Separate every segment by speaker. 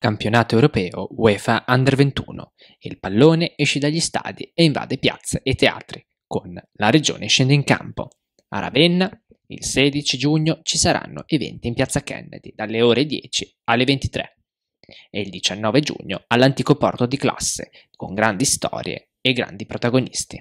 Speaker 1: Campionato europeo UEFA Under 21. Il pallone esce dagli stadi e invade piazze e teatri, con la regione scende in campo. A Ravenna, il 16 giugno, ci saranno eventi in piazza Kennedy dalle ore 10 alle 23 e il 19 giugno all'antico porto di classe, con grandi storie e grandi protagonisti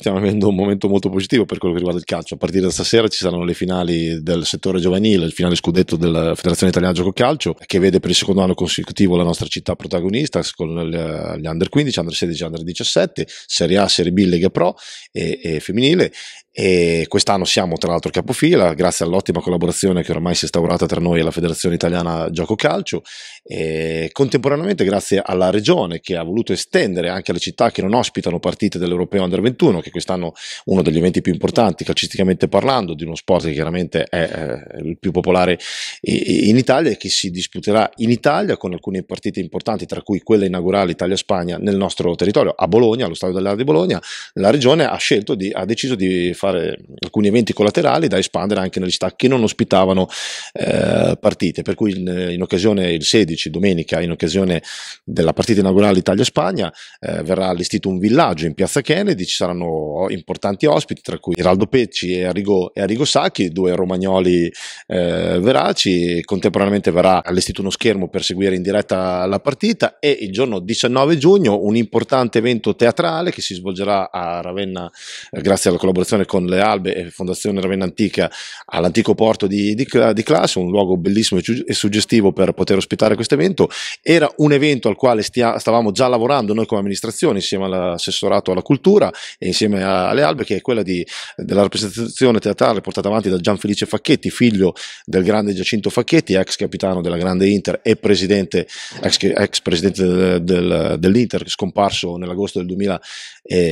Speaker 2: stiamo avendo un momento molto positivo per quello che riguarda il calcio. A partire da stasera ci saranno le finali del settore giovanile, il finale scudetto della Federazione Italiana Gioco Calcio, che vede per il secondo anno consecutivo la nostra città protagonista con gli under 15, under 16, under 17, Serie A, Serie B, Lega Pro e, e femminile e quest'anno siamo tra l'altro capofila grazie all'ottima collaborazione che ormai si è instaurata tra noi e la Federazione Italiana Gioco Calcio e contemporaneamente grazie alla regione che ha voluto estendere anche alle città che non ospitano partite dell'Europeo Under 21 che quest'anno uno degli eventi più importanti calcisticamente parlando di uno sport che chiaramente è eh, il più popolare in Italia e che si disputerà in Italia con alcune partite importanti tra cui quella inaugurale Italia-Spagna nel nostro territorio a Bologna allo stadio dell'area di Bologna la regione ha scelto di, ha deciso di fare alcuni eventi collaterali da espandere anche nelle città che non ospitavano eh, partite. Per cui in, eh, in, occasione il 16, domenica, in occasione della partita inaugurale Italia-Spagna, eh, verrà allestito un villaggio in piazza Kennedy, ci saranno importanti ospiti, tra cui Geraldo Pecci e Arrigo, e Arrigo Sacchi, due romagnoli eh, veraci. Contemporaneamente verrà allestito uno schermo per seguire in diretta la partita e il giorno 19 giugno un importante evento teatrale che si svolgerà a Ravenna eh, grazie alla collaborazione con le Albe e Fondazione Ravenna Antica all'antico porto di, di, di Classe, un luogo bellissimo e suggestivo per poter ospitare questo evento. Era un evento al quale stia, stavamo già lavorando noi come amministrazione insieme all'assessorato alla cultura e insieme alle Albe, che è quella di, della rappresentazione teatrale portata avanti da Gian Felice Facchetti, figlio del grande Giacinto Facchetti, ex capitano della grande Inter e presidente, ex, ex presidente del, del, dell'Inter, scomparso nell'agosto del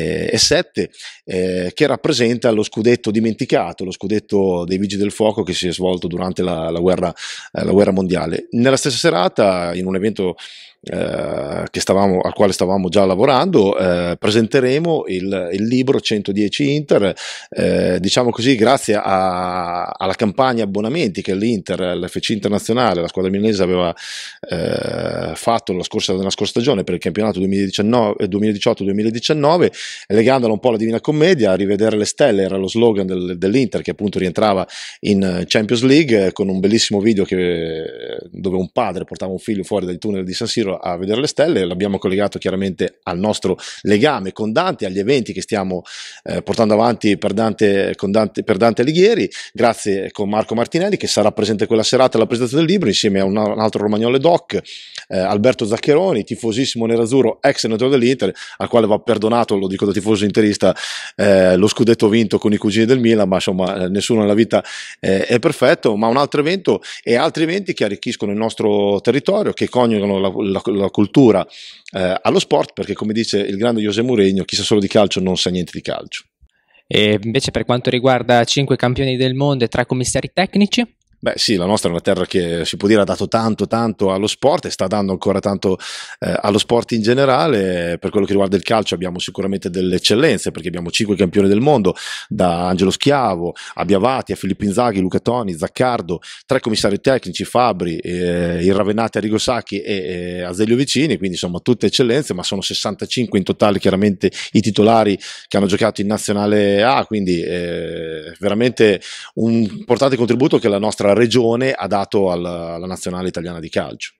Speaker 2: 2007, eh, che rappresenta allo scudetto dimenticato, lo scudetto dei Vigili del Fuoco che si è svolto durante la, la, guerra, eh, la guerra mondiale. Nella stessa serata, in un evento eh, stavamo, al quale stavamo già lavorando, eh, presenteremo il, il, libro 110 Inter, eh, diciamo così grazie a, alla campagna abbonamenti che l'Inter, l'FC Internazionale, la squadra milanese aveva eh, fatto scorsa, nella scorsa stagione per il campionato 2018-2019, legandola un po' alla Divina Commedia, rivedere le stelle era lo slogan del, dell'Inter che appunto rientrava in Champions League con un bellissimo video che, dove un padre portava un figlio fuori dai tunnel di San Siro a vedere le stelle, l'abbiamo collegato chiaramente al nostro legame con Dante, agli eventi che stiamo eh, portando avanti per Dante, Dante, per Dante Alighieri, grazie eh, con Marco Martinelli che sarà presente quella serata alla presentazione del libro insieme a un, un altro romagnolo doc, eh, Alberto Zaccheroni, tifosissimo nerazzurro, ex senatore dell'Inter, al quale va perdonato, lo dico da tifoso interista, eh, lo scudetto vinto con i cugini del Milan, ma insomma eh, nessuno nella vita eh, è perfetto, ma un altro evento e altri eventi che arricchiscono il nostro territorio, che coniugano la, la la, la cultura eh, allo sport, perché come dice il grande José Mourinho, chi sa solo di calcio non sa niente di calcio.
Speaker 1: E invece per quanto riguarda cinque campioni del mondo e tre commissari tecnici?
Speaker 2: Beh sì, la nostra è una terra che si può dire ha dato tanto tanto allo sport e sta dando ancora tanto eh, allo sport in generale, per quello che riguarda il calcio abbiamo sicuramente delle eccellenze perché abbiamo cinque campioni del mondo, da Angelo Schiavo a Biavati, a Filippo Inzaghi, Luca Toni, Zaccardo, tre commissari tecnici, Fabri, eh, il Ravenate Arrigo Sacchi e eh, Azeglio Vicini, quindi insomma tutte eccellenze, ma sono 65 in totale chiaramente i titolari che hanno giocato in Nazionale A, quindi eh, veramente un importante contributo che la nostra regione ha dato alla, alla nazionale italiana di calcio.